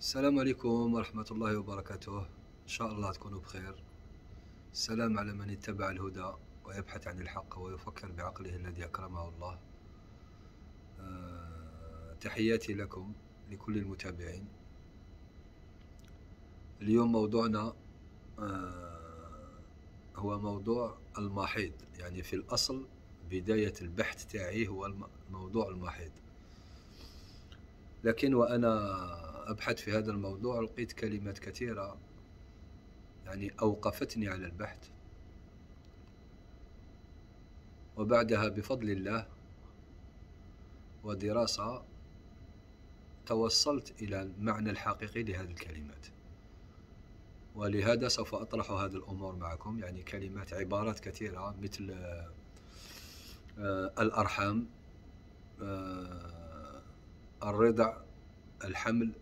السلام عليكم ورحمة الله وبركاته إن شاء الله تكونوا بخير السلام على من اتبع الهدى ويبحث عن الحق ويفكر بعقله الذي أكرمه الله آه، تحياتي لكم لكل المتابعين اليوم موضوعنا آه، هو موضوع المحيط يعني في الأصل بداية البحث تاعي هو موضوع المحيط لكن وأنا وأبحث في هذا الموضوع لقيت كلمات كثيرة يعني أوقفتني على البحث وبعدها بفضل الله ودراسة توصلت إلى المعنى الحقيقي لهذه الكلمات ولهذا سوف أطرح هذه الأمور معكم يعني كلمات عبارات كثيرة مثل آه، الأرحام آه، الرضع الحمل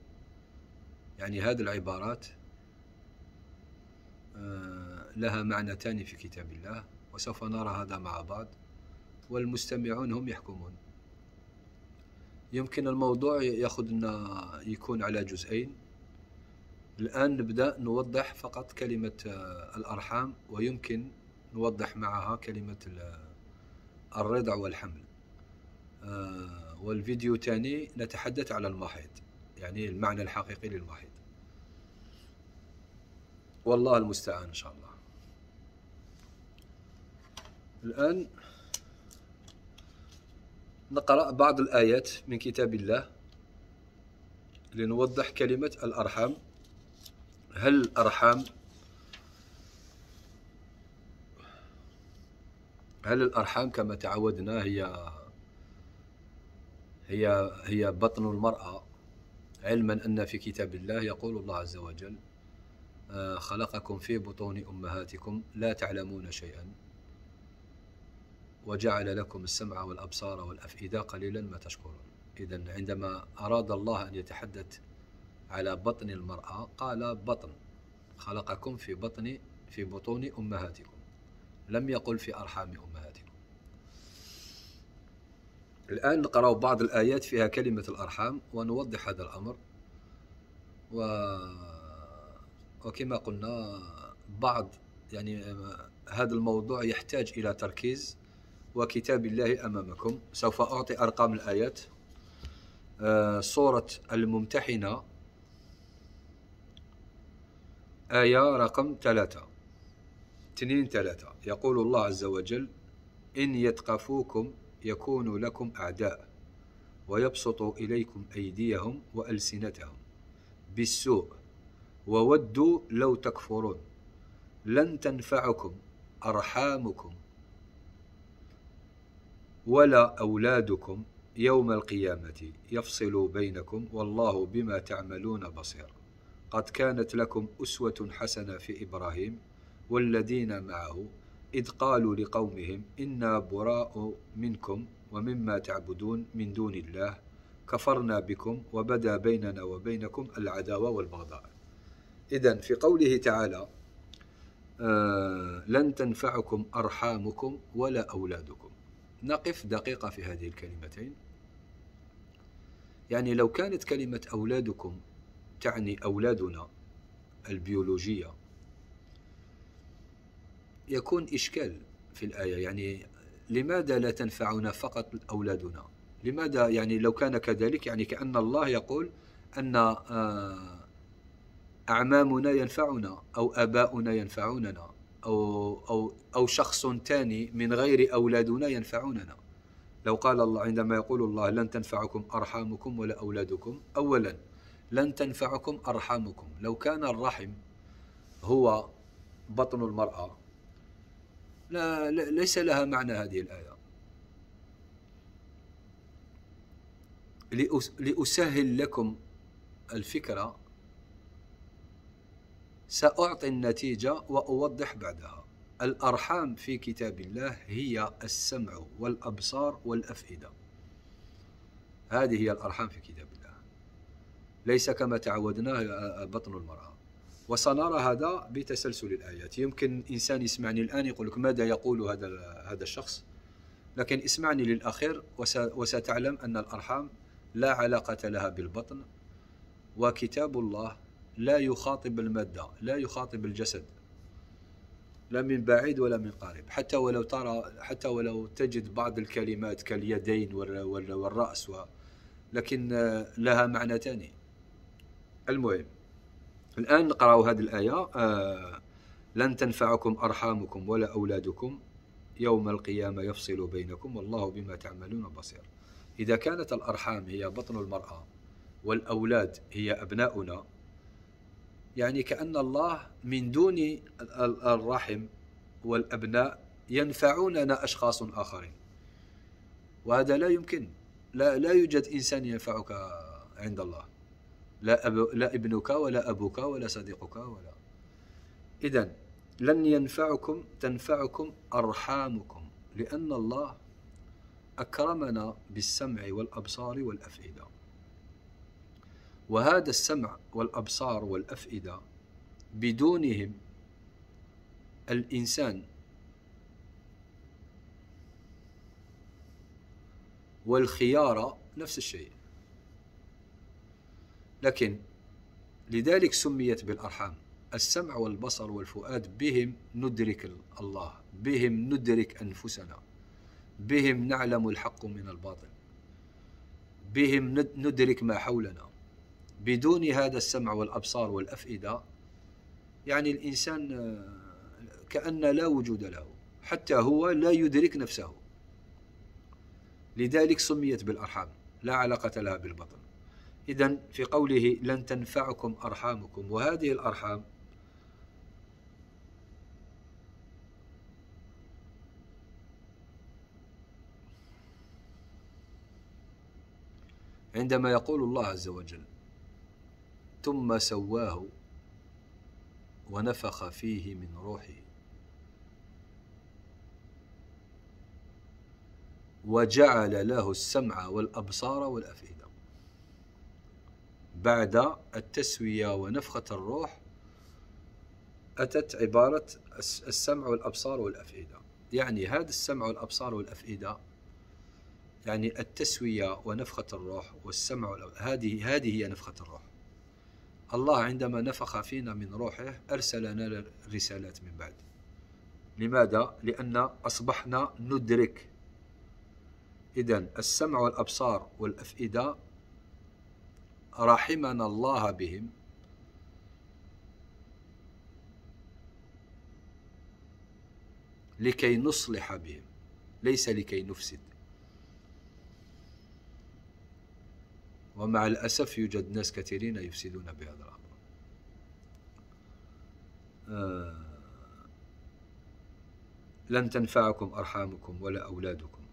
يعني هذه العبارات آه، لها معنتان في كتاب الله وسوف نرى هذا مع بعض والمستمعون هم يحكمون يمكن الموضوع ياخذنا يكون على جزئين الآن نبدأ نوضح فقط كلمة آه، الأرحام ويمكن نوضح معها كلمة الرضع والحمل آه، والفيديو تاني نتحدث على المحيط يعني المعنى الحقيقي للواحد والله المستعان إن شاء الله الآن نقرأ بعض الآيات من كتاب الله لنوضح كلمة الأرحام هل الأرحام هل الأرحام كما تعودنا هي هي هي بطن المرأة علما أن في كتاب الله يقول الله عز وجل آه، خلقكم في بطون أمهاتكم لا تعلمون شيئا وجعل لكم السمع والأبصار والأفئدة قليلا ما تشكرون إذا عندما أراد الله أن يتحدث على بطن المرأة قال بطن خلقكم في بطن في بطون أمهاتكم لم يقل في أرحام أمهاتكم الآن نقرأ بعض الآيات فيها كلمة الأرحام ونوضح هذا الأمر و... وكما قلنا بعض يعني هذا الموضوع يحتاج إلى تركيز وكتاب الله أمامكم سوف أعطي أرقام الآيات آه، سورة الممتحنة آية رقم ثلاثة اثنين ثلاثة يقول الله عز وجل إن يتقفوكم يكونوا لكم أعداء ويبسطوا إليكم أيديهم وألسنتهم بالسوء وودوا لو تكفرون لن تنفعكم أرحامكم ولا أولادكم يوم القيامة يفصل بينكم والله بما تعملون بصير قد كانت لكم أسوة حسنة في إبراهيم والذين معه إذ قالوا لقومهم إنا براء منكم ومما تعبدون من دون الله كفرنا بكم وبدا بيننا وبينكم العداوة والبغضاء إذا في قوله تعالى آه لن تنفعكم أرحامكم ولا أولادكم نقف دقيقة في هذه الكلمتين يعني لو كانت كلمة أولادكم تعني أولادنا البيولوجية يكون إشكال في الآية يعني لماذا لا تنفعنا فقط أولادنا لماذا يعني لو كان كذلك يعني كأن الله يقول أن آه، أعمامنا ينفعنا أو أباؤنا ينفعوننا أو, أو, أو شخص ثاني من غير أولادنا ينفعوننا لو قال الله عندما يقول الله لن تنفعكم أرحامكم ولا أولادكم أولا لن تنفعكم أرحامكم لو كان الرحم هو بطن المرأة لا ليس لها معنى هذه الآية لأسهل لكم الفكرة سأعطي النتيجة وأوضح بعدها الأرحام في كتاب الله هي السمع والأبصار والأفئدة هذه هي الأرحام في كتاب الله ليس كما تعودناه آه، بطن المرأة وسنرى هذا بتسلسل الآيات يمكن إنسان يسمعني الآن يقول لك ماذا يقول هذا هذا الشخص لكن اسمعني للأخير وستعلم أن الأرحام لا علاقة لها بالبطن وكتاب الله لا يخاطب المادة لا يخاطب الجسد لا من بعيد ولا من قريب حتى ولو ترى حتى ولو تجد بعض الكلمات كاليدين والرأس لكن آه، لها معنى ثاني المهم الآن نقرأ هذه الآية آه لن تنفعكم أرحامكم ولا أولادكم يوم القيامة يفصل بينكم والله بما تعملون بصير إذا كانت الأرحام هي بطن المرأة والأولاد هي أبناؤنا يعني كأن الله من دون الرحم والأبناء ينفعوننا أشخاص آخرين وهذا لا يمكن لا, لا يوجد إنسان ينفعك عند الله لا, أب... لا ابنك ولا أبوك ولا صديقك ولا إذا لن ينفعكم تنفعكم أرحامكم لأن الله أكرمنا بالسمع والأبصار والأفئدة وهذا السمع والأبصار والأفئدة بدونهم الإنسان والخيار نفس الشيء لكن لذلك سميت بالأرحام السمع والبصر والفؤاد بهم ندرك الله بهم ندرك أنفسنا بهم نعلم الحق من الباطل بهم ندرك ما حولنا بدون هذا السمع والأبصار والأفئدة يعني الإنسان آه، كأن لا وجود له حتى هو لا يدرك نفسه لذلك سميت بالأرحام لا علاقة لها بالبطن إذا في قوله لن تنفعكم أرحامكم وهذه الأرحام عندما يقول الله عز وجل ثم سواه ونفخ فيه من روحه وجعل له السمع والأبصار والأفئدة بعد التسوية ونفخة الروح أتت عبارة السمع والأبصار والأفئدة يعني هذا السمع والأبصار والأفئدة يعني التسوية ونفخة الروح والسمع هذه هذه هي نفخة الروح الله عندما نفخ فينا من روحه أرسلنا الرسالات من بعد لماذا؟ لأن أصبحنا ندرك إذا السمع والأبصار والأفئدة رحمنا الله بهم لكي نصلح بهم ليس لكي نفسد ومع الأسف يوجد ناس كثيرين يفسدون بهذا الأمر آه لن تنفعكم أرحامكم ولا أولادكم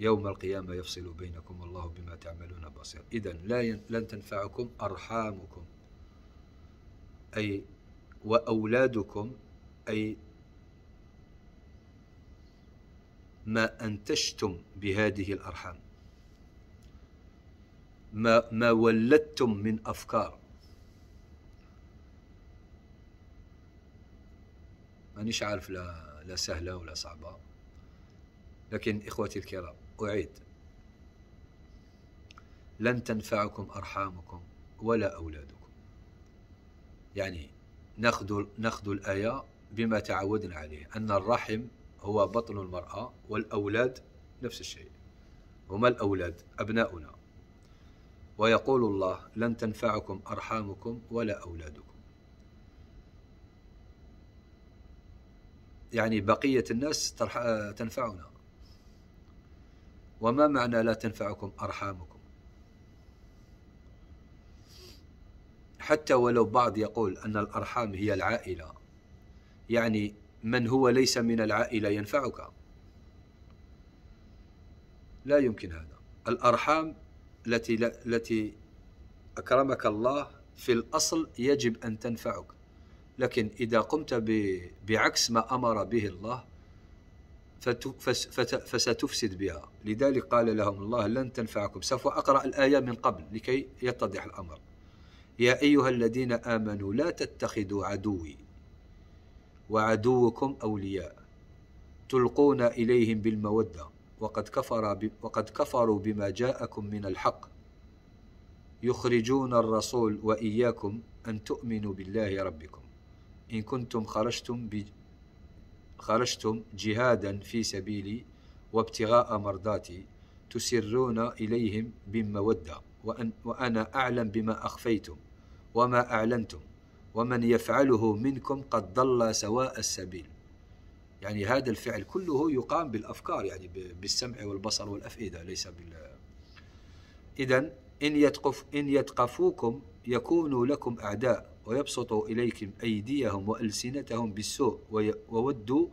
يوم القيامة يفصل بينكم والله بما تعملون بصير إذا لا ين... لن تنفعكم أرحامكم أي وأولادكم أي ما أنتجتم بهذه الأرحام ما, ما ولدتم من أفكار مانيش عارف لا, لا سهلة ولا صعبة لكن إخوتي الكرام أعيد لن تنفعكم أرحامكم ولا أولادكم يعني ناخذ ناخذ الآية بما تعودنا عليه أن الرحم هو بطن المرأة والأولاد نفس الشيء هما الأولاد أبناؤنا ويقول الله لن تنفعكم أرحامكم ولا أولادكم يعني بقية الناس تنفعنا وما معنى لا تنفعكم أرحامكم حتى ولو بعض يقول أن الأرحام هي العائلة يعني من هو ليس من العائلة ينفعك لا يمكن هذا الأرحام التي التي أكرمك الله في الأصل يجب أن تنفعك لكن إذا قمت بعكس ما أمر به الله فستفسد بها لذلك قال لهم الله لن تنفعكم سوف أقرأ الآية من قبل لكي يتضح الأمر يا أيها الذين آمنوا لا تتخذوا عدوي وعدوكم أولياء تلقون إليهم بالمودة وقد, كفر وقد كفروا بما جاءكم من الحق يخرجون الرسول وإياكم أن تؤمنوا بالله ربكم إن كنتم خرجتم خرجتم جهادا في سبيلي وابتغاء مرضاتي تسرون إليهم بالمودة وأن وأنا أعلم بما أخفيتم وما أعلنتم ومن يفعله منكم قد ضل سواء السبيل يعني هذا الفعل كله يقام بالأفكار يعني بالسمع والبصر والأفئدة ليس بال إذا إن, يتقف إن يتقفوكم يكونوا لكم أعداء ويبسطوا إليكم أيديهم وألسنتهم بالسوء وودوا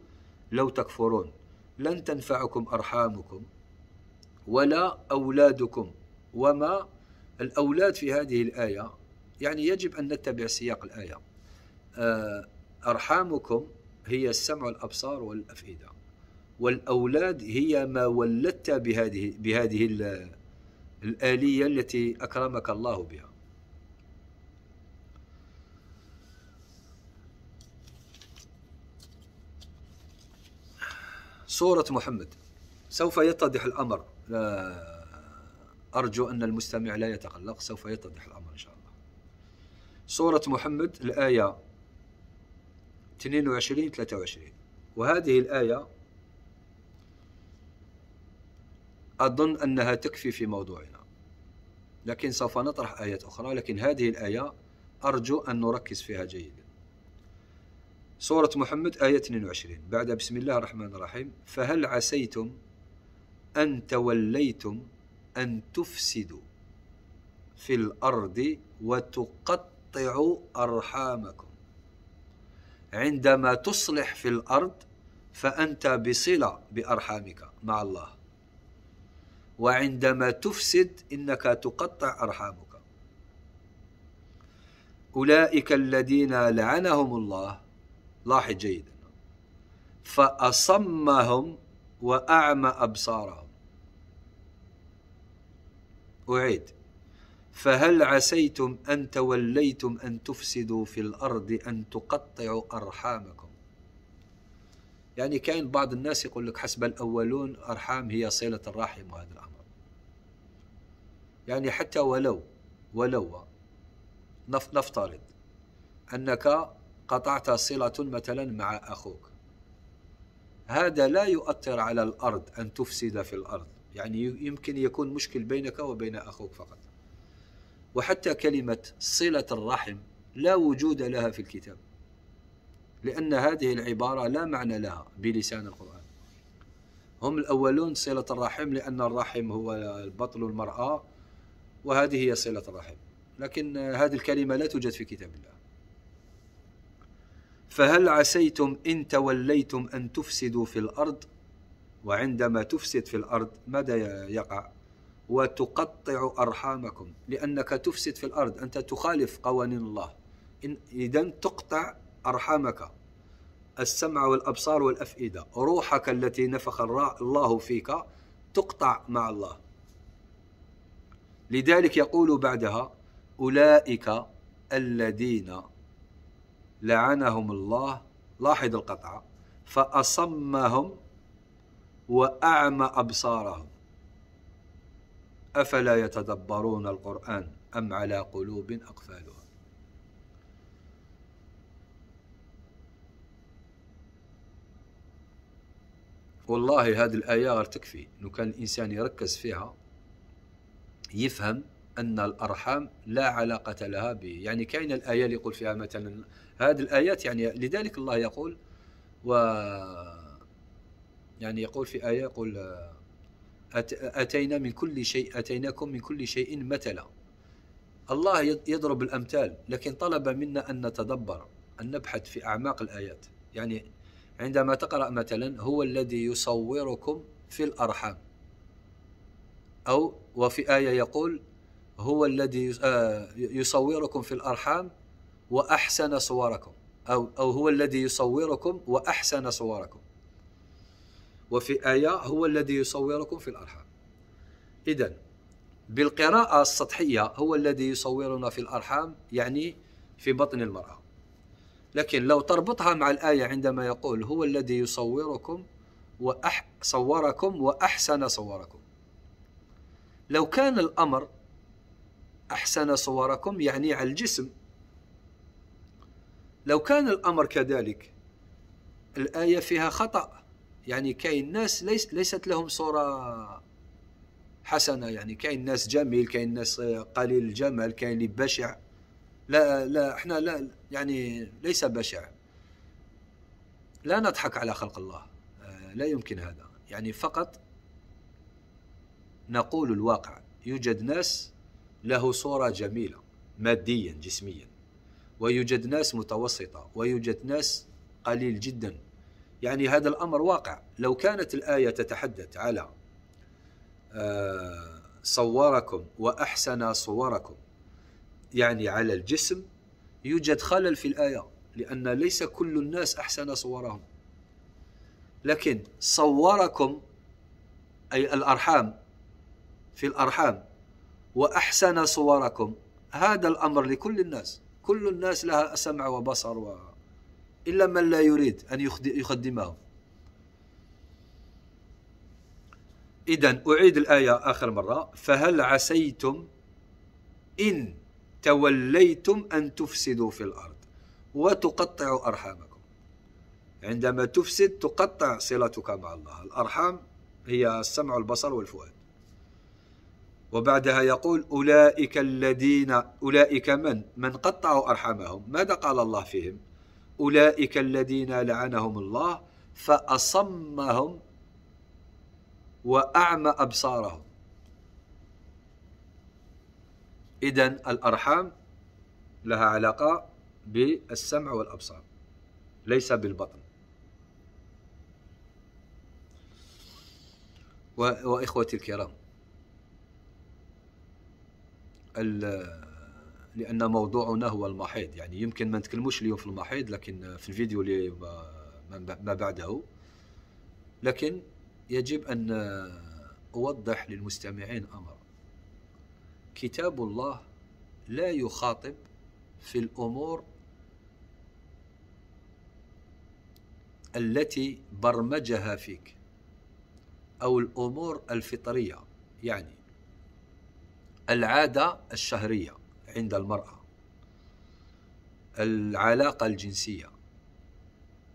لو تكفرون لن تنفعكم أرحامكم ولا أولادكم وما الأولاد في هذه الآية يعني يجب أن نتبع سياق الآية آه، أرحامكم هي السمع والأبصار والأفئدة والأولاد هي ما ولدت بهذه بهذه الآلية التي أكرمك الله بها صورة محمد سوف يتضح الأمر أرجو أن المستمع لا يتقلق سوف يتضح الأمر إن شاء الله صورة محمد الآية 22 23 وهذه الآية أظن أنها تكفي في موضوعنا لكن سوف نطرح آيات أخرى لكن هذه الآية أرجو أن نركز فيها جيدا سورة محمد آية 22 بعد بسم الله الرحمن الرحيم فهل عسيتم أن توليتم أن تفسدوا في الأرض وتقطعوا أرحامكم عندما تصلح في الأرض فأنت بصلة بأرحامك مع الله وعندما تفسد إنك تقطع أرحامك أولئك الذين لعنهم الله لاحظ جيدا فأصمهم وأعمى أبصارهم أعيد فهل عسيتم أن توليتم أن تفسدوا في الأرض أن تقطعوا أرحامكم يعني كاين بعض الناس يقول لك حسب الأولون أرحام هي صلة الرحم وهذا الأمر يعني حتى ولو ولو نفترض أنك قطعت صلة مثلا مع أخوك هذا لا يؤثر على الأرض أن تفسد في الأرض يعني يمكن يكون مشكل بينك وبين أخوك فقط وحتى كلمة صلة الرحم لا وجود لها في الكتاب لأن هذه العبارة لا معنى لها بلسان القرآن هم الأولون صلة الرحم لأن الرحم هو البطل المرأة وهذه هي صلة الرحم لكن هذه الكلمة لا توجد في كتاب الله فهل عسيتم إن توليتم أن تفسدوا في الأرض وعندما تفسد في الأرض ماذا يقع وتقطع أرحامكم لأنك تفسد في الأرض أنت تخالف قوانين الله إذا تقطع أرحامك السمع والأبصار والأفئدة روحك التي نفخ الله فيك تقطع مع الله لذلك يقول بعدها أولئك الذين لعنهم الله لاحظ القطعة فأصمهم وأعمى أبصارهم أفلا يتدبرون القرآن أم على قلوب أقفالها والله هذه الآية غير تكفي لو كان الإنسان يركز فيها يفهم أن الأرحام لا علاقة لها به يعني كاين الآية اللي يقول فيها مثلا هذه الآيات يعني لذلك الله يقول و يعني يقول في آية يقول أتينا من كل شيء أتيناكم من كل شيء مثلا الله يضرب الأمثال لكن طلب منا أن نتدبر أن نبحث في أعماق الآيات يعني عندما تقرأ مثلا هو الذي يصوركم في الأرحام أو وفي آية يقول هو الذي آه، يصوركم في الأرحام وأحسن صوركم أو, أو هو الذي يصوركم وأحسن صوركم وفي آية هو الذي يصوركم في الأرحام إذا بالقراءة السطحية هو الذي يصورنا في الأرحام يعني في بطن المرأة لكن لو تربطها مع الآية عندما يقول هو الذي يصوركم وأح صوركم وأحسن صوركم لو كان الأمر أحسن صوركم يعني على الجسم لو كان الأمر كذلك الآية فيها خطأ يعني كاين الناس ليس ليست لهم صورة حسنة يعني كاين الناس جميل كاين الناس قليل الجمال كاين اللي بشع لا لا احنا لا يعني ليس بشع لا نضحك على خلق الله آه، لا يمكن هذا يعني فقط نقول الواقع يوجد ناس له صورة جميلة ماديا جسميا ويوجد ناس متوسطة ويوجد ناس قليل جدا يعني هذا الأمر واقع لو كانت الآية تتحدث على آه، صوركم وأحسن صوركم يعني على الجسم يوجد خلل في الآية لأن ليس كل الناس أحسن صورهم لكن صوركم أي الأرحام في الأرحام وأحسن صوركم هذا الأمر لكل الناس كل الناس لها سمع وبصر و... إلا من لا يريد أن يخدمه إذا أعيد الآية آخر مرة فهل عسيتم إن توليتم أن تفسدوا في الأرض وتقطعوا أرحامكم عندما تفسد تقطع صلتك مع الله الأرحام هي السمع والبصر والفؤاد وبعدها يقول أولئك الذين أولئك من من قطعوا أرحامهم ماذا قال الله فيهم أولئك الذين لعنهم الله فأصمهم وأعمى أبصارهم إذا الأرحام لها علاقة بالسمع والأبصار ليس بالبطن وإخوتي الكرام لان موضوعنا هو المحيض يعني يمكن ما نتكلموش اليوم في المحيض لكن في الفيديو اللي ما بعده لكن يجب ان اوضح للمستمعين امر كتاب الله لا يخاطب في الامور التي برمجها فيك او الامور الفطريه يعني العادة الشهرية عند المرأة العلاقة الجنسية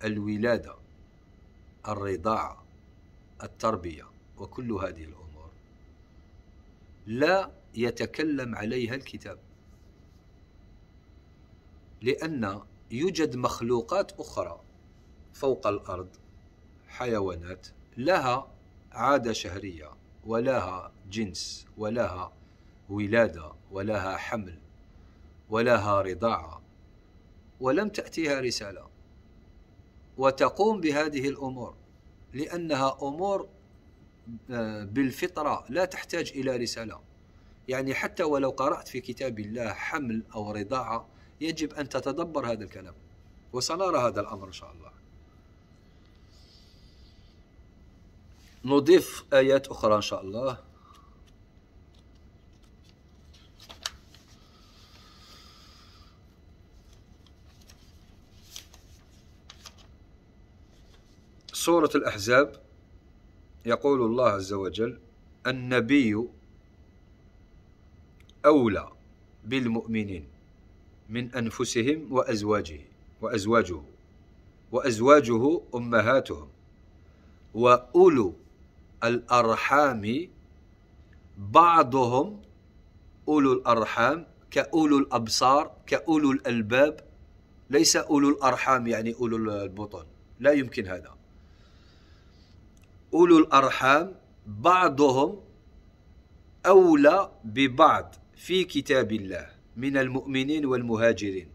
الولادة الرضاعة التربية وكل هذه الأمور لا يتكلم عليها الكتاب لأن يوجد مخلوقات أخرى فوق الأرض حيوانات لها عادة شهرية ولها جنس ولها ولادة ولها حمل ولها رضاعة ولم تأتيها رسالة وتقوم بهذه الأمور لأنها أمور آه، بالفطرة لا تحتاج إلى رسالة يعني حتى ولو قرأت في كتاب الله حمل أو رضاعة يجب أن تتدبر هذا الكلام وسنرى هذا الأمر إن شاء الله نضيف آيات أخرى إن شاء الله سورة الأحزاب يقول الله عز وجل النبي أولى بالمؤمنين من أنفسهم وأزواجه وأزواجه وأزواجه أمهاتهم وأولو الأرحام بعضهم أولو الأرحام كأولو الأبصار كأولو الألباب ليس أولو الأرحام يعني أولو البطن لا يمكن هذا أولو الأرحام بعضهم أولى ببعض في كتاب الله من المؤمنين والمهاجرين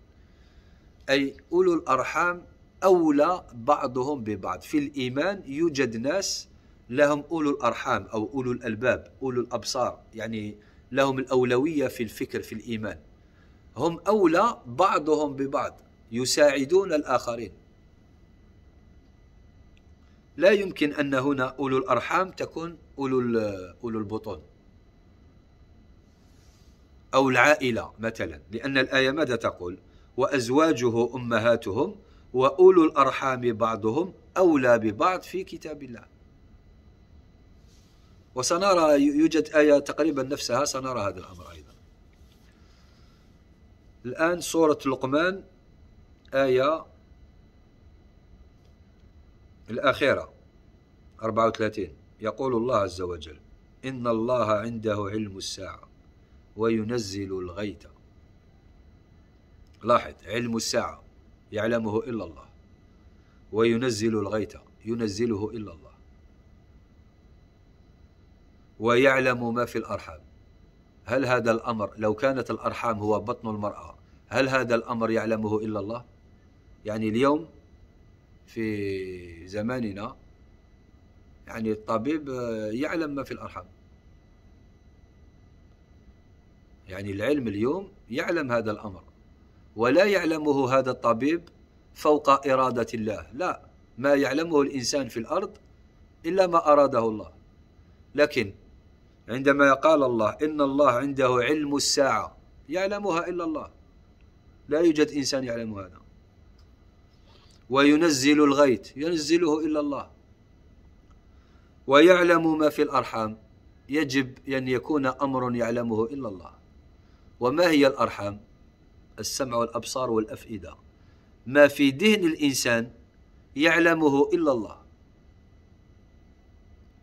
أي أولو الأرحام أولى بعضهم ببعض في الإيمان يوجد ناس لهم أولو الأرحام أو أولو الألباب أولو الأبصار يعني لهم الأولوية في الفكر في الإيمان هم أولى بعضهم ببعض يساعدون الآخرين لا يمكن أن هنا أولو الأرحام تكون أولو أولو البطون أو العائلة مثلا لأن الآية ماذا تقول وأزواجه أمهاتهم وأولو الأرحام بعضهم أولى ببعض في كتاب الله وسنرى يوجد آية تقريبا نفسها سنرى هذا الأمر أيضا الآن سورة لقمان آية الأخيرة 34 يقول الله عز وجل إن الله عنده علم الساعة وينزل الغيث لاحظ علم الساعة يعلمه إلا الله وينزل الغيث ينزله إلا الله ويعلم ما في الأرحام هل هذا الأمر لو كانت الأرحام هو بطن المرأة هل هذا الأمر يعلمه إلا الله؟ يعني اليوم في زماننا يعني الطبيب يعلم ما في الأرحام يعني العلم اليوم يعلم هذا الأمر ولا يعلمه هذا الطبيب فوق إرادة الله لا ما يعلمه الإنسان في الأرض إلا ما أراده الله لكن عندما قال الله إن الله عنده علم الساعة يعلمها إلا الله لا يوجد إنسان يعلم هذا وينزل الغيث ينزله إلا الله ويعلم ما في الأرحام يجب أن يكون أمر يعلمه إلا الله وما هي الأرحام السمع والأبصار والأفئدة ما في ذهن الإنسان يعلمه إلا الله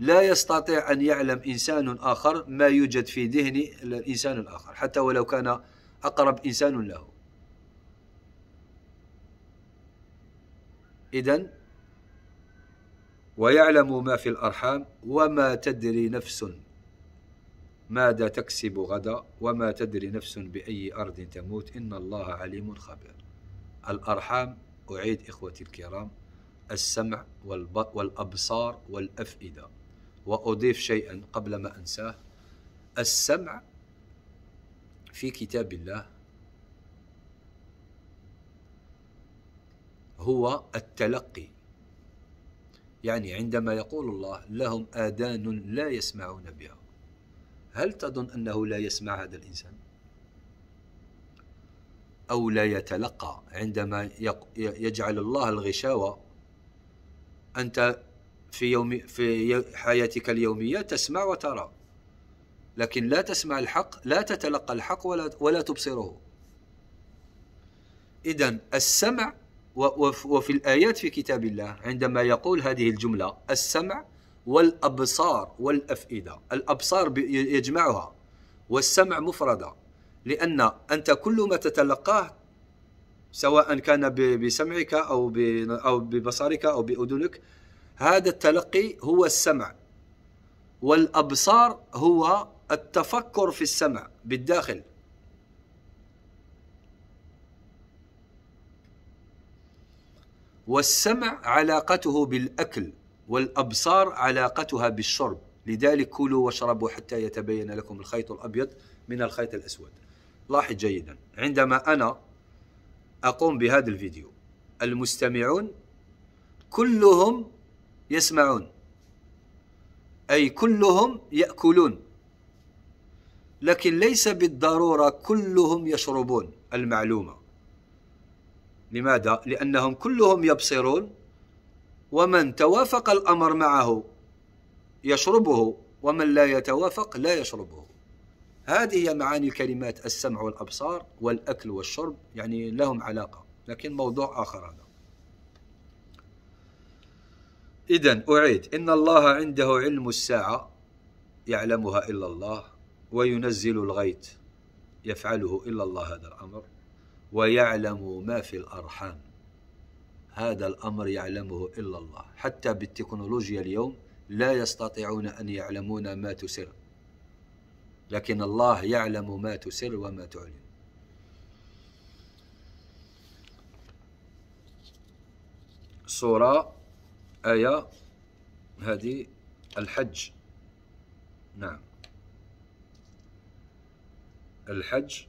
لا يستطيع أن يعلم إنسان آخر ما يوجد في ذهن الإنسان الآخر حتى ولو كان أقرب إنسان له إذا ويعلم ما في الأرحام وما تدري نفس ماذا تكسب غدا وما تدري نفس بأي أرض تموت إن الله عليم خبير الأرحام أعيد إخوتي الكرام السمع والأبصار والأفئدة وأضيف شيئا قبل ما أنساه السمع في كتاب الله هو التلقي يعني عندما يقول الله لهم آذان لا يسمعون بها هل تظن أنه لا يسمع هذا الإنسان؟ أو لا يتلقى عندما يجعل الله الغشاوة أنت في, يوم في حياتك اليومية تسمع وترى لكن لا تسمع الحق لا تتلقى الحق ولا, ولا تبصره إذا السمع وفي الآيات في كتاب الله عندما يقول هذه الجملة السمع والأبصار والأفئدة الأبصار يجمعها والسمع مفردة لأن أنت كل ما تتلقاه سواء كان بسمعك أو أو ببصرك أو بأذنك هذا التلقي هو السمع والأبصار هو التفكر في السمع بالداخل والسمع علاقته بالأكل والأبصار علاقتها بالشرب لذلك كلوا واشربوا حتى يتبين لكم الخيط الأبيض من الخيط الأسود لاحظ جيدا عندما أنا أقوم بهذا الفيديو المستمعون كلهم يسمعون أي كلهم يأكلون لكن ليس بالضرورة كلهم يشربون المعلومة لماذا؟ لأنهم كلهم يبصرون ومن توافق الأمر معه يشربه ومن لا يتوافق لا يشربه هذه هي معاني الكلمات السمع والأبصار والأكل والشرب يعني لهم علاقة لكن موضوع آخر هذا إذا أعيد إن الله عنده علم الساعة يعلمها إلا الله وينزل الغيث يفعله إلا الله هذا الأمر ويعلم ما في الأرحام هذا الأمر يعلمه إلا الله حتى بالتكنولوجيا اليوم لا يستطيعون أن يعلمون ما تسر لكن الله يعلم ما تسر وما تعلن سورة آية هذه الحج نعم الحج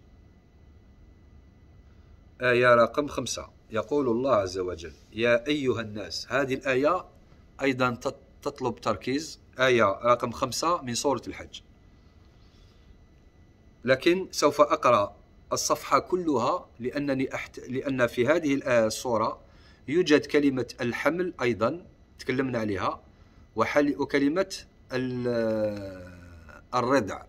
آية رقم خمسة يقول الله عز وجل يا أيها الناس هذه الآية أيضا تطلب تركيز آية رقم خمسة من سورة الحج لكن سوف أقرأ الصفحة كلها لأنني أحت... لأن في هذه الصورة يوجد كلمة الحمل أيضا تكلمنا عليها وحل... وكلمة الردع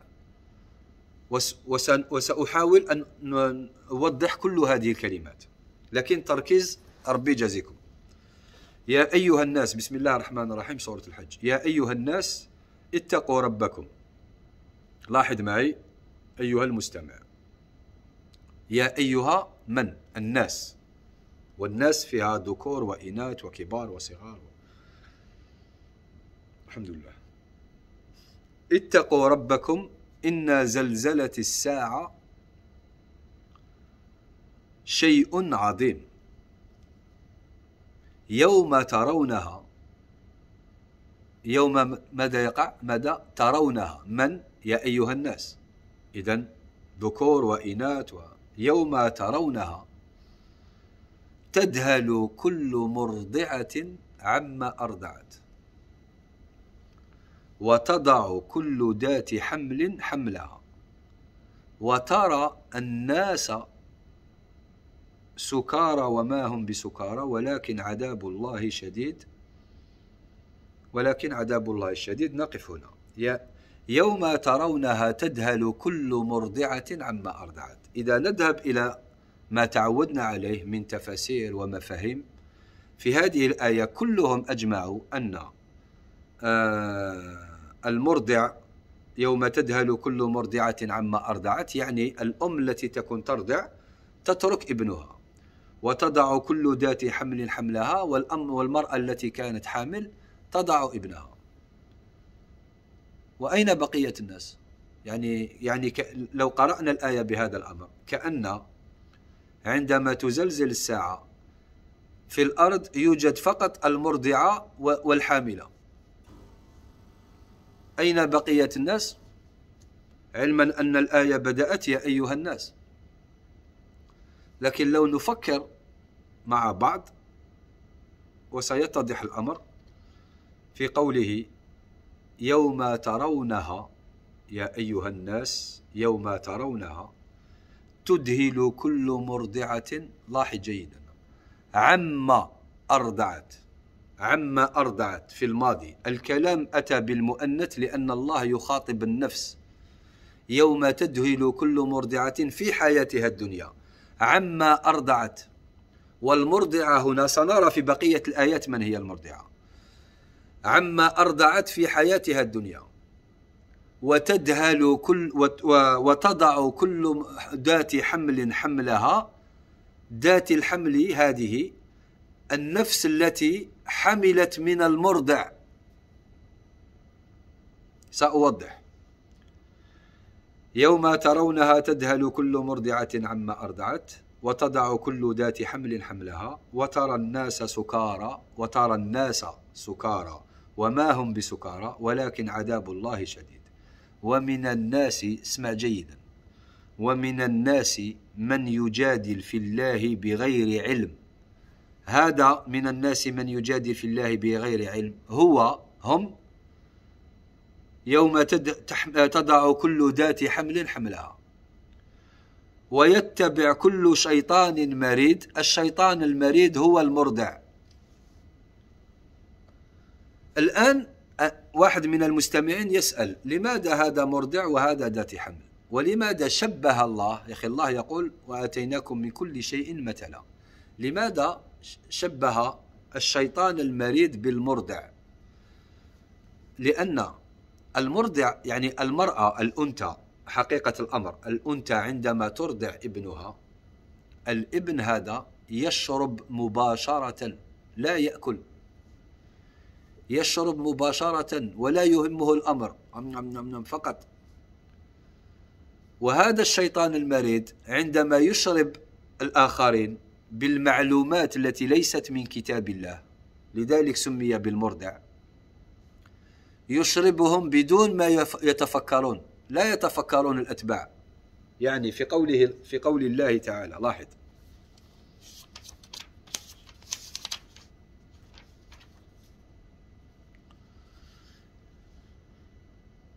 وسأحاول أن أوضح كل هذه الكلمات لكن تركيز ربي جزيكم يا أيها الناس بسم الله الرحمن الرحيم سورة الحج يا أيها الناس اتقوا ربكم لاحظ معي أيها المستمع يا أيها من الناس والناس فيها ذكور وإناث وكبار وصغار الحمد لله اتقوا ربكم إن زلزلة الساعة شيء عظيم يوم ترونها يوم ماذا يقع ماذا ترونها من يا أيها الناس إذا ذكور وإناث ويوم ترونها تذهل كل مرضعة عما أرضعت وتضع كل ذات حمل حملها وترى الناس سكارى وما هم بسكارى ولكن عذاب الله شديد ولكن عذاب الله الشديد نقف هنا يوم ترونها تذهل كل مرضعة عما أرضعت إذا نذهب إلى ما تعودنا عليه من تفاسير ومفاهيم في هذه الآية كلهم أجمعوا أن آه، المرضع يوم تذهل كل مرضعة عما أرضعت يعني الأم التي تكون ترضع تترك ابنها وتضع كل ذات حمل حملها والأم والمرأة التي كانت حامل تضع ابنها وأين بقية الناس؟ يعني يعني لو قرأنا الآية بهذا الأمر كأن عندما تزلزل الساعة في الأرض يوجد فقط المرضعة والحاملة أين بقية الناس علما أن الآية بدأت يا أيها الناس لكن لو نفكر مع بعض وسيتضح الأمر في قوله يوم ترونها يا أيها الناس يوم ترونها تدهل كل مرضعة لاحظ جيدا عما أرضعت عما أرضعت في الماضي الكلام أتى بالمؤنث لأن الله يخاطب النفس يوم تدهل كل مرضعة في حياتها الدنيا عما أرضعت والمرضعة هنا سنرى في بقية الآيات من هي المرضعة عما أرضعت في حياتها الدنيا وتدهل كل وتضع كل ذات حمل حملها ذات الحمل هذه النفس التي حملت من المرضع سأوضح يوم ترونها تذهل كل مرضعة عما أرضعت وتضع كل ذات حمل حملها وترى الناس سكارى وترى الناس سكارى وما هم بسكارى ولكن عذاب الله شديد ومن الناس اسمع جيدا ومن الناس من يجادل في الله بغير علم هذا من الناس من يجادي في الله بغير علم هو هم يوم تضع كل ذات حمل حملها ويتبع كل شيطان مريد الشيطان المريد هو المرضع الآن واحد من المستمعين يسأل لماذا هذا مرضع وهذا ذات حمل ولماذا شبه الله يا أخي الله يقول وآتيناكم من كل شيء مثلا لماذا شبه الشيطان المريض بالمرضع لأن المرضع يعني المرأة الأنثى حقيقة الأمر الأنثى عندما ترضع ابنها الابن هذا يشرب مباشرة لا يأكل يشرب مباشرة ولا يهمه الأمر نعم، نعم، نعم، فقط وهذا الشيطان المريض عندما يشرب الآخرين بالمعلومات التي ليست من كتاب الله لذلك سمي بالمردع يشربهم بدون ما يتفكرون لا يتفكرون الأتباع يعني في قوله في قول الله تعالى لاحظ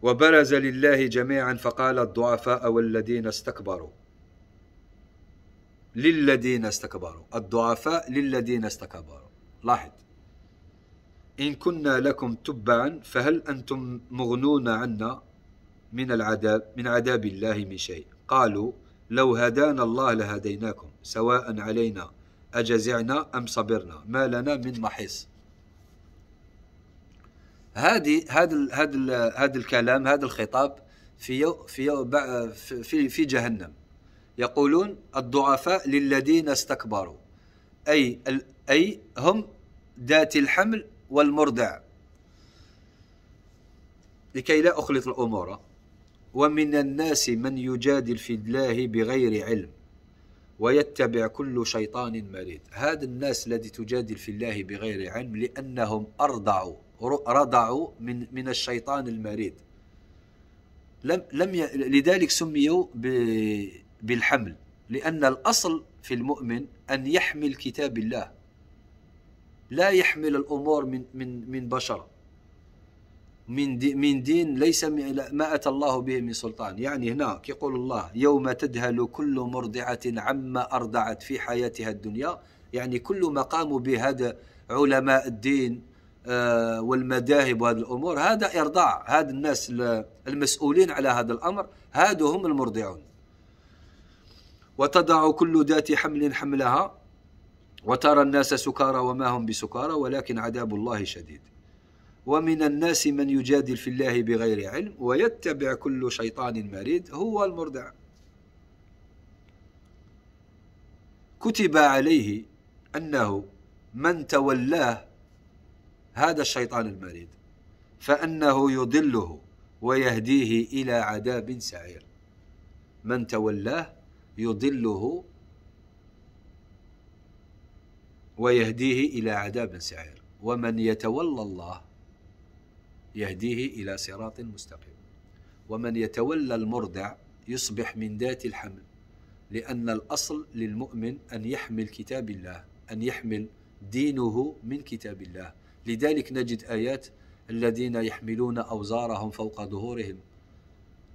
وبرز لله جميعا فقال الضعفاء والذين استكبروا للذين استكبروا الضعفاء للذين استكبروا لاحظ إن كنا لكم تبعا فهل أنتم مغنون عنا من العذاب من عذاب الله من شيء قالوا لو هدانا الله لهديناكم سواء علينا أجزعنا أم صبرنا ما لنا من محيص هذه هذا هذا هذا الكلام هذا الخطاب في في في, في جهنم يقولون الضعفاء للذين استكبروا أي أي هم ذات الحمل والمرضع لكي لا أخلط الأمور ومن الناس من يجادل في الله بغير علم ويتبع كل شيطان مريد هذا الناس الذي تجادل في الله بغير علم لأنهم أرضعوا رضعوا من من الشيطان المريد لم لم لذلك سميوا ب بالحمل لأن الأصل في المؤمن أن يحمل كتاب الله لا يحمل الأمور من من من بشر من من دين ليس ما أتى الله به من سلطان يعني هنا يقول الله يوم تذهل كل مرضعة عما أرضعت في حياتها الدنيا يعني كل ما قاموا به هذا علماء الدين آه، والمذاهب وهذه الأمور هذا إرضاع هذا الناس المسؤولين على هذا الأمر هادو هم المرضعون وتضع كل ذات حمل حملها وترى الناس سكارى وما هم بسكارى ولكن عذاب الله شديد ومن الناس من يجادل في الله بغير علم ويتبع كل شيطان مريد هو المرضع كتب عليه أنه من تولاه هذا الشيطان المريد فأنه يضله ويهديه إلى عذاب سعير من تولاه يضله ويهديه إلى عذاب سعير ومن يتولى الله يهديه إلى صراط مستقيم ومن يتولى المرضع يصبح من ذات الحمل لأن الأصل للمؤمن أن يحمل كتاب الله أن يحمل دينه من كتاب الله لذلك نجد آيات الذين يحملون أوزارهم فوق ظهورهم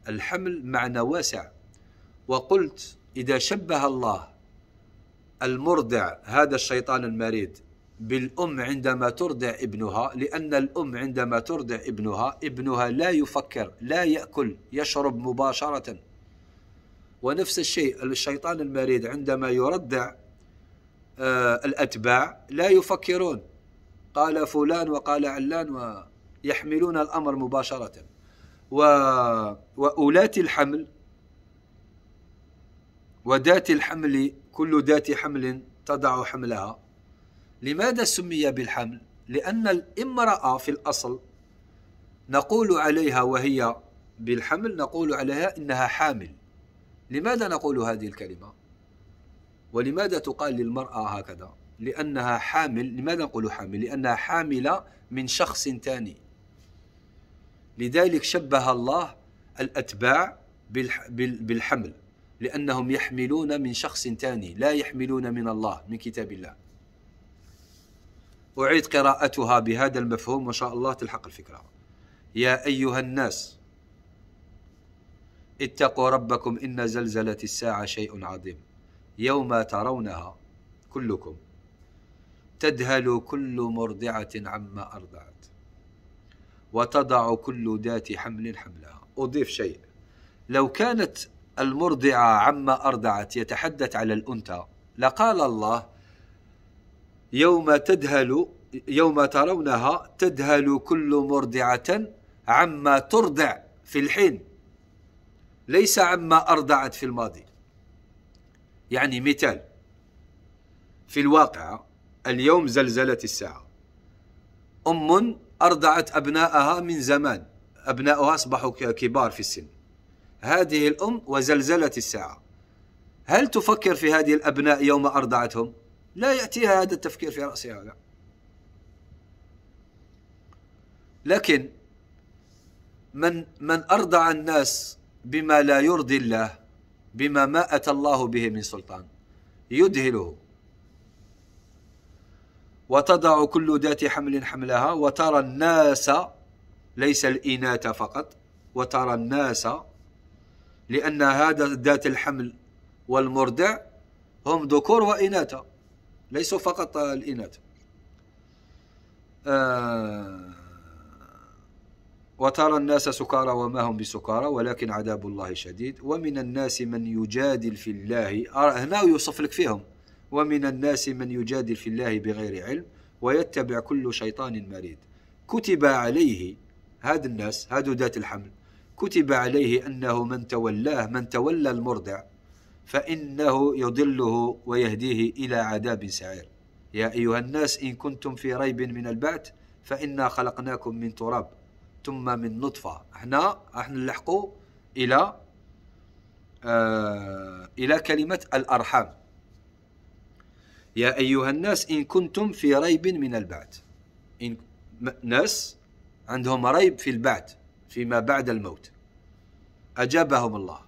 الحمل معنى واسع وقلت إذا شبه الله المرضع هذا الشيطان المريض بالأم عندما ترضع ابنها لأن الأم عندما ترضع ابنها ابنها لا يفكر لا يأكل يشرب مباشرة ونفس الشيء الشيطان المريض عندما يرضع آه، الأتباع لا يفكرون قال فلان وقال علان ويحملون الأمر مباشرة وأولاة الحمل وذات الحمل كل ذات حمل تضع حملها لماذا سمي بالحمل لأن الامرأة في الأصل نقول عليها وهي بالحمل نقول عليها إنها حامل لماذا نقول هذه الكلمة ولماذا تقال للمرأة هكذا لأنها حامل لماذا نقول حامل لأنها حاملة من شخص ثاني لذلك شبه الله الأتباع بالحمل لأنهم يحملون من شخص ثاني لا يحملون من الله من كتاب الله أعيد قراءتها بهذا المفهوم وإن شاء الله تلحق الفكرة يا أيها الناس اتقوا ربكم إن زلزلة الساعة شيء عظيم يوم ترونها كلكم تدهل كل مرضعة عما أرضعت وتضع كل ذات حمل حملها أضيف شيء لو كانت المرضعة عما أرضعت يتحدث على الأنثى لقال الله يوم تدهل يوم ترونها تدهل كل مرضعة عما ترضع في الحين ليس عما أرضعت في الماضي يعني مثال في الواقع اليوم زلزلة الساعة أم أرضعت أبنائها من زمان أبنائها أصبحوا كبار في السن هذه الأم وزلزلت الساعة هل تفكر في هذه الأبناء يوم أرضعتهم لا يأتيها هذا التفكير في رأسها لا لكن من من أرضع الناس بما لا يرضي الله بما ما أتى الله به من سلطان يدهله وتضع كل ذات حمل حملها وترى الناس ليس الإناث فقط وترى الناس لأن هذا ذات الحمل والمرضع هم ذكور وإناث ليسوا فقط الإناث آه، وترى الناس سكارى وما هم بسكارى ولكن عذاب الله شديد ومن الناس من يجادل في الله آه، هنا يوصف لك فيهم ومن الناس من يجادل في الله بغير علم ويتبع كل شيطان مريد كتب عليه هاد الناس هادو ذات الحمل كتب عليه أنه من تولاه من تولى المرضع فإنه يضله ويهديه إلى عذاب سعير يا أيها الناس إن كنتم في ريب من البعث فإنا خلقناكم من تراب ثم من نطفة احنا احنا نلحقوا إلى آه إلى كلمة الأرحام يا أيها الناس إن كنتم في ريب من البعث إن ناس عندهم ريب في البعث فيما بعد الموت أجابهم الله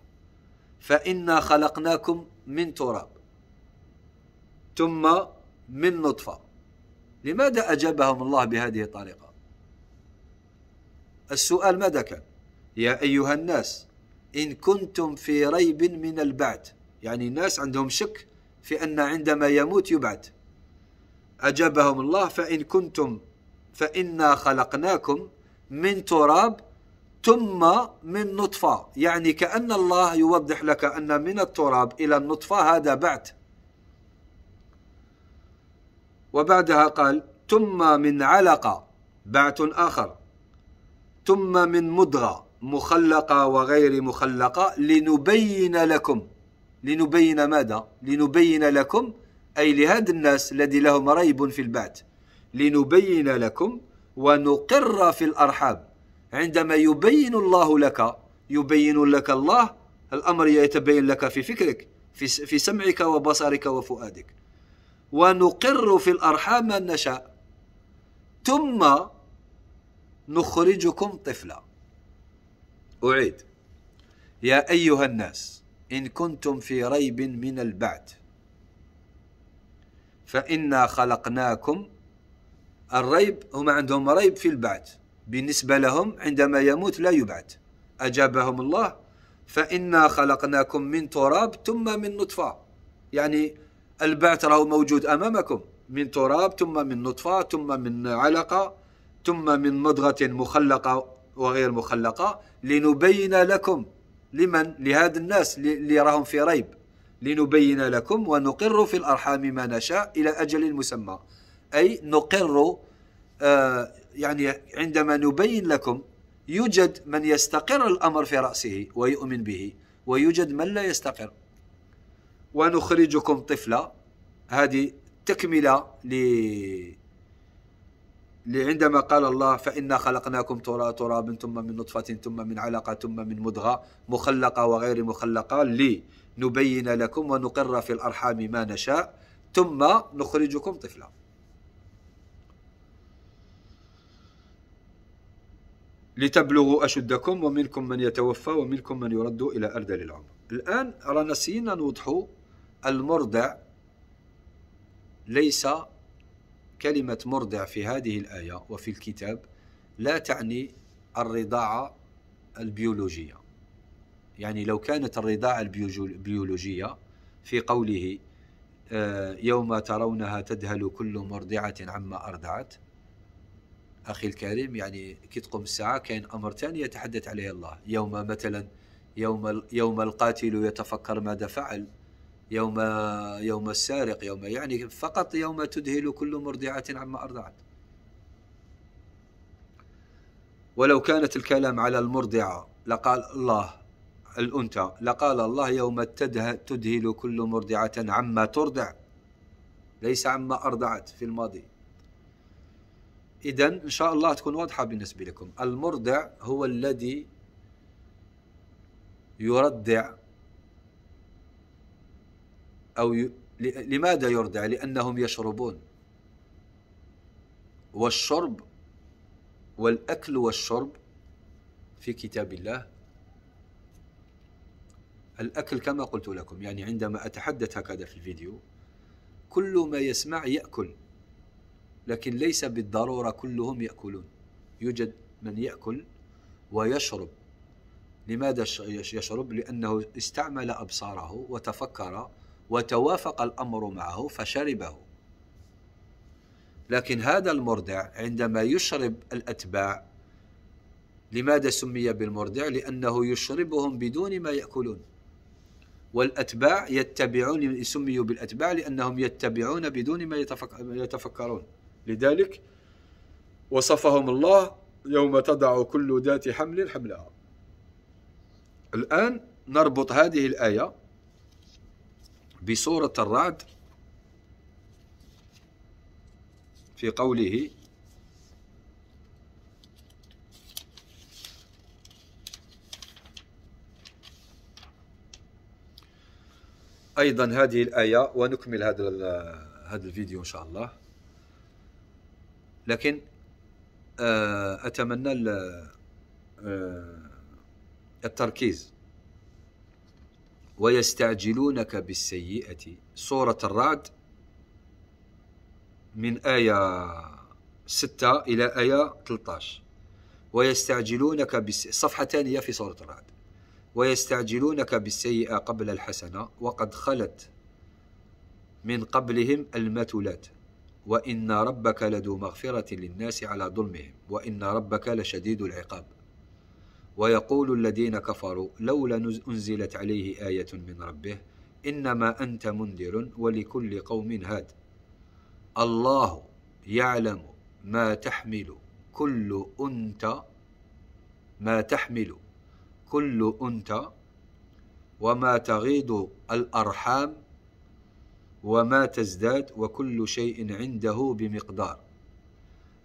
فإنا خلقناكم من تراب ثم من نطفة لماذا أجابهم الله بهذه الطريقة السؤال ماذا كان يا أيها الناس إن كنتم في ريب من البعث يعني الناس عندهم شك في أن عندما يموت يبعث أجابهم الله فإن كنتم فإنا خلقناكم من تراب ثم من نطفة يعني كأن الله يوضح لك أن من التراب إلى النطفة هذا بعد وبعدها قال ثم من علقة بعث آخر ثم من مضغة مخلقة وغير مخلقة لنبين لكم لنبين ماذا؟ لنبين لكم أي لهذا الناس الذي لهم ريب في البعث لنبين لكم ونقر في الأرحام عندما يبين الله لك يبين لك الله الأمر يتبين لك في فكرك في, في سمعك وبصرك وفؤادك ونقر في الأرحام ما نشاء ثم نخرجكم طفلا أعيد يا أيها الناس إن كنتم في ريب من البعث فإنا خلقناكم الريب هم عندهم ريب في البعث بالنسبة لهم عندما يموت لا يبعث أجابهم الله فإنا خلقناكم من تراب ثم من نطفة يعني البعث راه موجود أمامكم من تراب ثم من نطفة ثم من علقة ثم من مضغة مخلقة وغير مخلقة لنبين لكم لمن لهذا الناس اللي راهم في ريب لنبين لكم ونقر في الأرحام ما نشاء إلى أجل مسمى أي نقر آه، يعني عندما نبين لكم يوجد من يستقر الأمر في رأسه ويؤمن به ويوجد من لا يستقر ونخرجكم طفلا هذه تكملة ل لعندما قال الله فإنا خلقناكم تراب تراب ثم من نطفة ثم من علقة ثم من مضغة مخلقة وغير مخلقة لنبين لكم ونقر في الأرحام ما نشاء ثم نخرجكم طفلا لتبلغوا أشدكم ومنكم من يتوفى ومنكم من يرد إلى أرذل العمر الآن رانا نسينا نوضحوا المرضع ليس كلمة مرضع في هذه الآية وفي الكتاب لا تعني الرضاعة البيولوجية يعني لو كانت الرضاعة البيولوجية في قوله آه، يوم ترونها تذهل كل مرضعة عما أرضعت اخي الكريم يعني كي تقوم الساعه كاين امر ثاني يتحدث عليه الله يوم مثلا يوم يوم القاتل يتفكر ماذا فعل يوم يوم السارق يوم يعني فقط يوم تذهل كل مرضعة عما أرضعت ولو كانت الكلام على المرضعة لقال الله الأنثى لقال الله يوم تذهل كل مرضعة عما ترضع ليس عما أرضعت في الماضي إذا إن شاء الله تكون واضحة بالنسبة لكم المرضع هو الذي يردع أو ي... لماذا يردع لأنهم يشربون والشرب والأكل والشرب في كتاب الله الأكل كما قلت لكم يعني عندما أتحدث هكذا في الفيديو كل ما يسمع يأكل لكن ليس بالضرورة كلهم يأكلون يوجد من يأكل ويشرب لماذا يشرب؟ لأنه استعمل أبصاره وتفكر وتوافق الأمر معه فشربه لكن هذا المرضع عندما يشرب الأتباع لماذا سمي بالمرضع؟ لأنه يشربهم بدون ما يأكلون والأتباع يتبعون يسميوا بالأتباع لأنهم يتبعون بدون ما يتفكرون لذلك وصفهم الله يوم تضع كل ذات حمل حملها الآن نربط هذه الآية بسورة الرعد في قوله أيضا هذه الآية ونكمل هذا هذا الفيديو إن شاء الله لكن آه، اتمنى آه، التركيز ويستعجلونك بالسيئة سورة الرعد من آية 6 إلى آية 13 ويستعجلونك بس... صفحة ثانية في سورة الرعد ويستعجلونك بالسيئة قبل الحسنة وقد خلت من قبلهم المثلات وإن ربك لذو مغفرة للناس على ظلمهم وإن ربك لشديد العقاب ويقول الذين كفروا لولا أنزلت عليه آية من ربه إنما أنت منذر ولكل قوم هاد الله يعلم ما تحمل كل أنت ما تحمل كل أنت وما تغيض الأرحام وما تزداد وكل شيء عنده بمقدار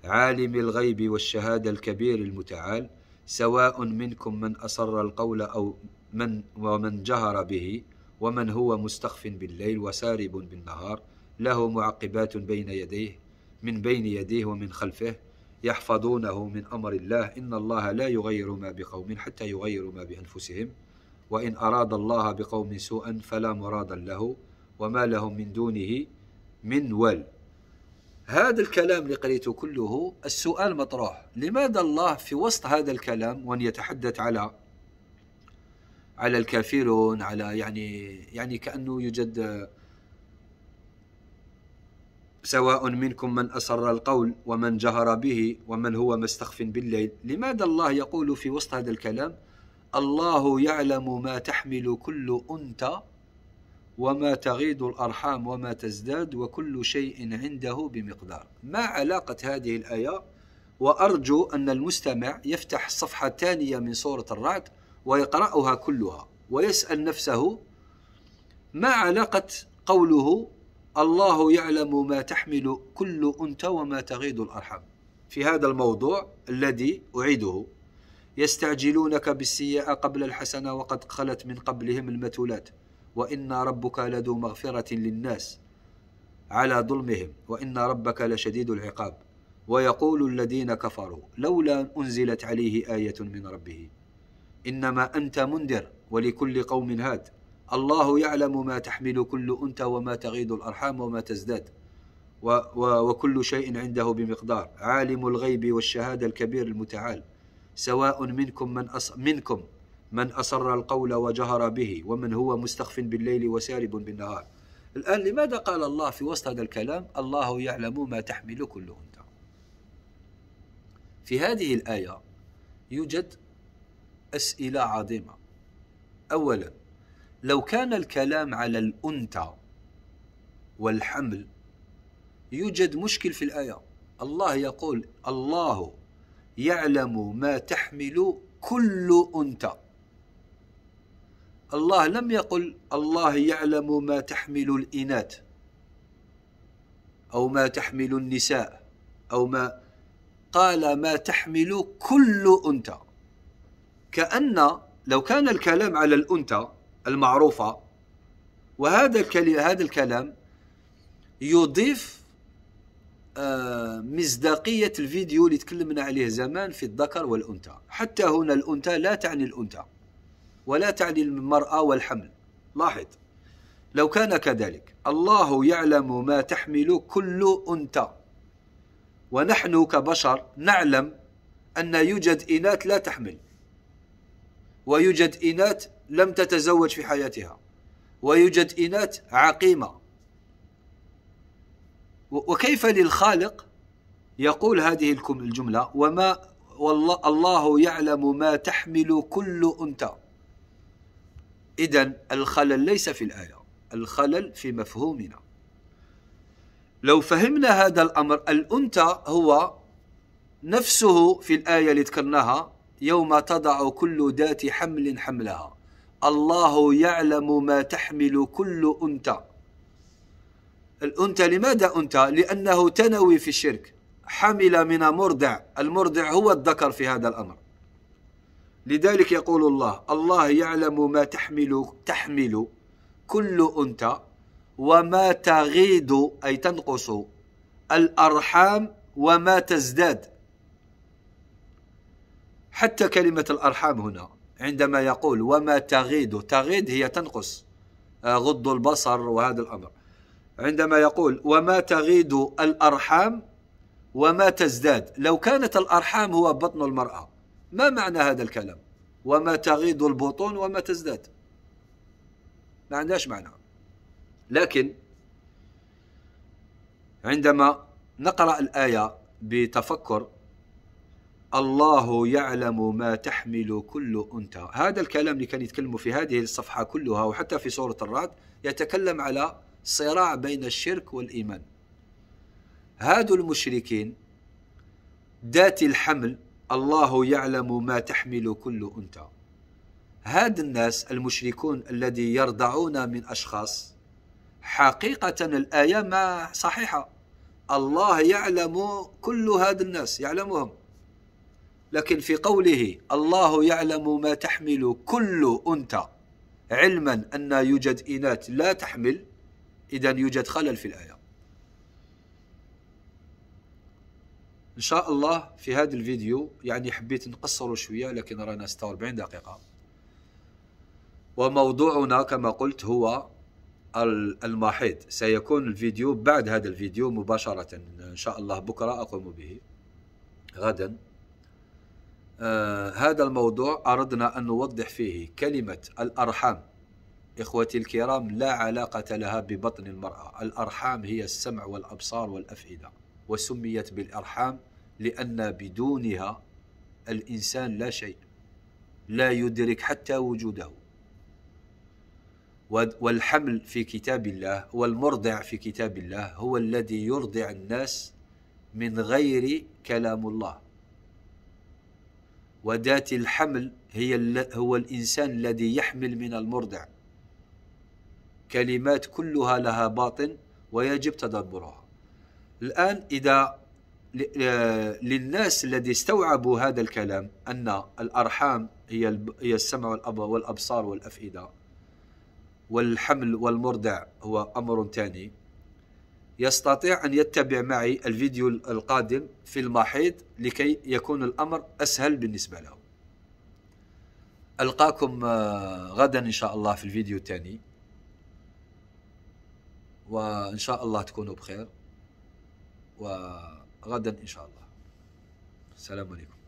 عالم الغيب والشهادة الكبير المتعال سواء منكم من أصر القول أو من ومن جهر به ومن هو مستخف بالليل وسارب بالنهار له معقبات بين يديه من بين يديه ومن خلفه يحفظونه من أمر الله إن الله لا يغير ما بقوم حتى يغيروا ما بأنفسهم وإن أراد الله بقوم سوءا فلا مراد له وما لهم من دونه من ول هذا الكلام اللي قريته كله السؤال مطروح لماذا الله في وسط هذا الكلام وان يتحدث على على الكافرون على يعني يعني كانه يوجد سواء منكم من اسر القول ومن جهر به ومن هو مستخف بالليل لماذا الله يقول في وسط هذا الكلام الله يعلم ما تحمل كل انثى وما تغيض الأرحام وما تزداد وكل شيء عنده بمقدار ما علاقة هذه الآية وأرجو أن المستمع يفتح الصفحة الثانية من سورة الرعد ويقرأها كلها ويسأل نفسه ما علاقة قوله الله يعلم ما تحمل كل أنت وما تغيض الأرحام في هذا الموضوع الذي أعيده يستعجلونك بالسيئة قبل الحسنة وقد خلت من قبلهم المثولات وإن ربك لذو مغفرة للناس على ظلمهم وإن ربك لشديد العقاب ويقول الذين كفروا لولا أنزلت عليه آية من ربه إنما أنت منذر ولكل قوم هاد الله يعلم ما تحمل كل أنت وما تغيض الأرحام وما تزداد و و وكل شيء عنده بمقدار عالم الغيب والشهادة الكبير المتعال سواء منكم من أص... منكم من أسر القول وجهر به ومن هو مستخف بالليل وسارب بالنهار الآن لماذا قال الله في وسط هذا الكلام الله يعلم ما تحمل كل أنثى في هذه الآية يوجد أسئلة عظيمة أولا لو كان الكلام على الأنثى والحمل يوجد مشكل في الآية الله يقول الله يعلم ما تحمل كل أنثى الله لم يقل الله يعلم ما تحمل الإناث أو ما تحمل النساء أو ما قال ما تحمل كل أنثى كأن لو كان الكلام على الأنثى المعروفة وهذا هذا الكلام يضيف آه، مصداقية الفيديو اللي تكلمنا عليه زمان في الذكر والأنثى حتى هنا الأنثى لا تعني الأنثى ولا تعني المرأة والحمل لاحظ لو كان كذلك الله يعلم ما تحمل كل أنثى ونحن كبشر نعلم أن يوجد إناث لا تحمل ويوجد إناث لم تتزوج في حياتها ويوجد إناث عقيمة وكيف للخالق يقول هذه الجملة وما والله الله يعلم ما تحمل كل أنثى إذا الخلل ليس في الآية الخلل في مفهومنا لو فهمنا هذا الأمر الأنثى هو نفسه في الآية اللي ذكرناها يوم تضع كل ذات حمل حملها الله يعلم ما تحمل كل أنثى الأنثى لماذا أنثى؟ لأنه تنوي في الشرك حمل من مرضع المرضع هو الذكر في هذا الأمر لذلك يقول الله الله يعلم ما تحمل تحمل كل أنثى وما تغيض أي تنقص الأرحام وما تزداد حتى كلمة الأرحام هنا عندما يقول وما تغيض تغيض هي تنقص آه، غض البصر وهذا الأمر عندما يقول وما تغيض الأرحام وما تزداد لو كانت الأرحام هو بطن المرأة ما معنى هذا الكلام وما تغيض البطون وما تزداد ما عندهاش معنى لكن عندما نقرأ الآية بتفكر الله يعلم ما تحمل كل أنثى هذا الكلام اللي كان يتكلموا في هذه الصفحة كلها وحتى في سورة الرعد يتكلم على صراع بين الشرك والإيمان هادو المشركين ذات الحمل الله يعلم ما تحمل كل أنثى هاد الناس المشركون الذي يرضعون من أشخاص حقيقة الآية ما صحيحة الله يعلم كل هاد الناس يعلمهم لكن في قوله الله يعلم ما تحمل كل أنثى علما أن يوجد إناث لا تحمل إذا يوجد خلل في الآية ان شاء الله في هذا الفيديو يعني حبيت نقصره شويه لكن رانا 46 دقيقه وموضوعنا كما قلت هو المحيط سيكون الفيديو بعد هذا الفيديو مباشرة إن شاء الله بكرة أقوم به غدا آه هذا الموضوع أردنا أن نوضح فيه كلمة الأرحام إخوتي الكرام لا علاقة لها ببطن المرأة الأرحام هي السمع والأبصار والأفئدة وسميت بالأرحام لأن بدونها الإنسان لا شيء لا يدرك حتى وجوده والحمل في كتاب الله والمرضع في كتاب الله هو الذي يرضع الناس من غير كلام الله وذات الحمل هي هو الإنسان الذي يحمل من المرضع كلمات كلها لها باطن ويجب تدبرها الآن إذا آه، للناس الذي استوعبوا هذا الكلام أن الأرحام هي هي السمع والأبصار والأفئدة والحمل والمرضع هو أمر ثاني يستطيع أن يتبع معي الفيديو القادم في المحيط لكي يكون الأمر أسهل بالنسبة له ألقاكم آه، غدا إن شاء الله في الفيديو الثاني وإن شاء الله تكونوا بخير و غدا إن شاء الله السلام عليكم